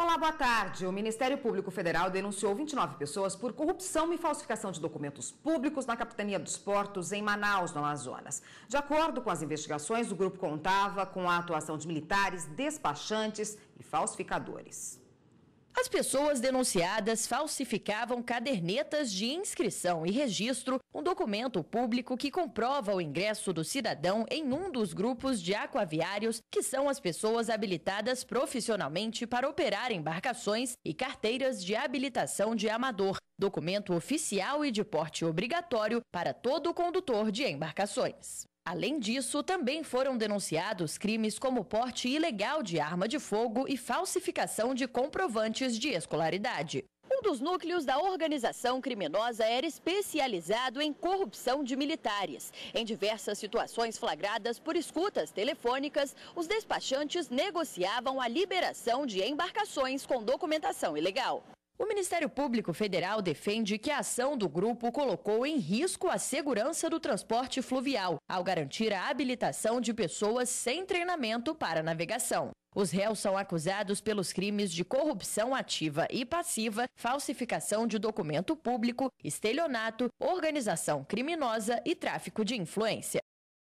Olá, boa tarde. O Ministério Público Federal denunciou 29 pessoas por corrupção e falsificação de documentos públicos na Capitania dos Portos, em Manaus, no Amazonas. De acordo com as investigações, o grupo contava com a atuação de militares, despachantes e falsificadores. As pessoas denunciadas falsificavam cadernetas de inscrição e registro, um documento público que comprova o ingresso do cidadão em um dos grupos de aquaviários, que são as pessoas habilitadas profissionalmente para operar embarcações e carteiras de habilitação de amador, documento oficial e de porte obrigatório para todo condutor de embarcações. Além disso, também foram denunciados crimes como porte ilegal de arma de fogo e falsificação de comprovantes de escolaridade. Um dos núcleos da organização criminosa era especializado em corrupção de militares. Em diversas situações flagradas por escutas telefônicas, os despachantes negociavam a liberação de embarcações com documentação ilegal. O Ministério Público Federal defende que a ação do grupo colocou em risco a segurança do transporte fluvial, ao garantir a habilitação de pessoas sem treinamento para navegação. Os réus são acusados pelos crimes de corrupção ativa e passiva, falsificação de documento público, estelionato, organização criminosa e tráfico de influência.